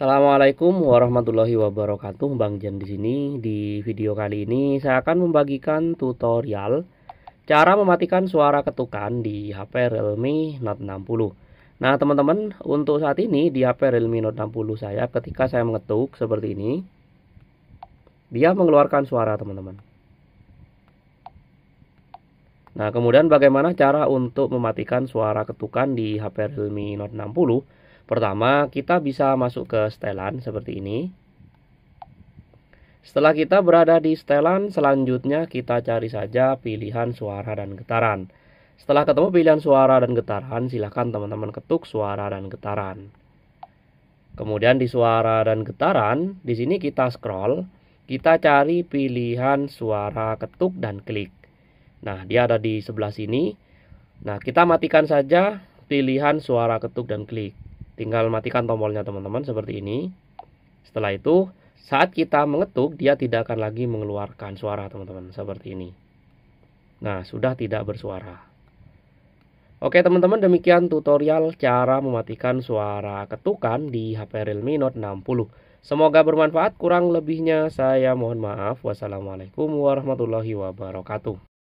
Assalamualaikum warahmatullahi wabarakatuh. Bang Jan di sini. Di video kali ini saya akan membagikan tutorial cara mematikan suara ketukan di HP Realme Note 60. Nah, teman-teman, untuk saat ini di HP Realme Note 60 saya ketika saya mengetuk seperti ini dia mengeluarkan suara, teman-teman. Nah, kemudian bagaimana cara untuk mematikan suara ketukan di HP Realme Note 60? Pertama, kita bisa masuk ke setelan seperti ini. Setelah kita berada di setelan, selanjutnya kita cari saja pilihan suara dan getaran. Setelah ketemu pilihan suara dan getaran, silahkan teman-teman ketuk suara dan getaran. Kemudian di suara dan getaran, di sini kita scroll, kita cari pilihan suara ketuk dan klik. Nah, dia ada di sebelah sini. Nah, kita matikan saja pilihan suara ketuk dan klik. Tinggal matikan tombolnya teman-teman seperti ini. Setelah itu saat kita mengetuk dia tidak akan lagi mengeluarkan suara teman-teman seperti ini. Nah sudah tidak bersuara. Oke teman-teman demikian tutorial cara mematikan suara ketukan di HP Realme Note 60. Semoga bermanfaat kurang lebihnya saya mohon maaf. Wassalamualaikum warahmatullahi wabarakatuh.